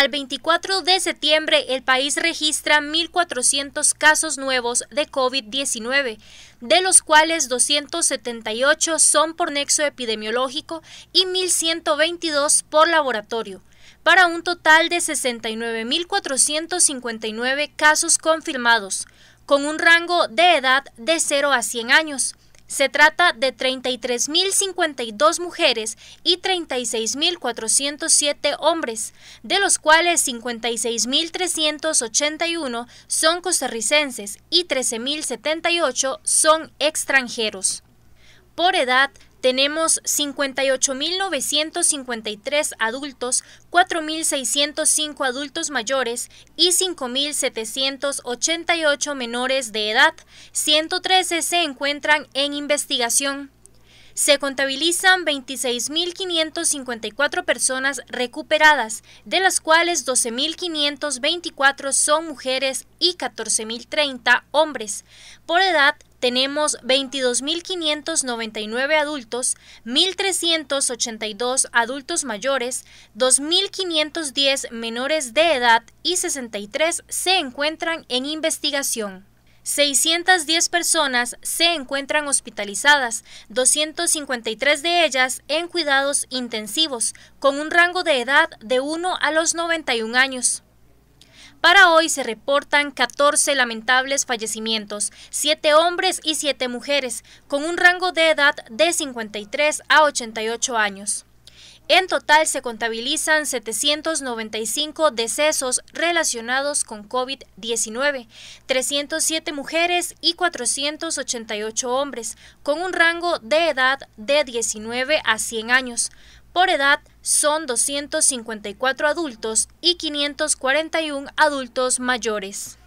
Al 24 de septiembre, el país registra 1.400 casos nuevos de COVID-19, de los cuales 278 son por nexo epidemiológico y 1.122 por laboratorio, para un total de 69.459 casos confirmados, con un rango de edad de 0 a 100 años. Se trata de 33.052 mujeres y 36.407 hombres, de los cuales 56.381 son costarricenses y 13.078 son extranjeros. Por edad, tenemos 58.953 adultos, 4.605 adultos mayores y 5.788 menores de edad. 113 se encuentran en investigación. Se contabilizan 26.554 personas recuperadas, de las cuales 12.524 son mujeres y 14.030 hombres. Por edad, tenemos 22.599 adultos, 1.382 adultos mayores, 2.510 menores de edad y 63 se encuentran en investigación. 610 personas se encuentran hospitalizadas, 253 de ellas en cuidados intensivos, con un rango de edad de 1 a los 91 años. Para hoy se reportan 14 lamentables fallecimientos, 7 hombres y 7 mujeres, con un rango de edad de 53 a 88 años. En total se contabilizan 795 decesos relacionados con COVID-19, 307 mujeres y 488 hombres, con un rango de edad de 19 a 100 años. Por edad son 254 adultos y 541 adultos mayores.